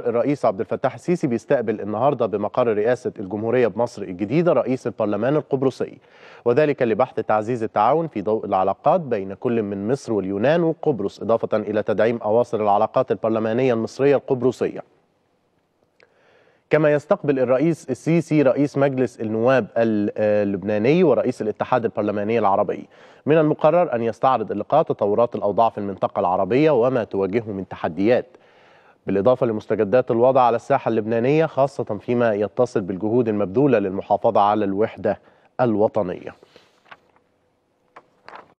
الرئيس عبد الفتاح السيسي بيستقبل النهارده بمقر رئاسه الجمهوريه بمصر الجديده رئيس البرلمان القبرصي وذلك لبحث تعزيز التعاون في ضوء العلاقات بين كل من مصر واليونان وقبرص اضافه الى تدعيم اواصر العلاقات البرلمانيه المصريه القبرصيه. كما يستقبل الرئيس السيسي رئيس مجلس النواب اللبناني ورئيس الاتحاد البرلماني العربي من المقرر أن يستعرض اللقاء تطورات الأوضاع في المنطقة العربية وما تواجهه من تحديات بالإضافة لمستجدات الوضع على الساحة اللبنانية خاصة فيما يتصل بالجهود المبذولة للمحافظة على الوحدة الوطنية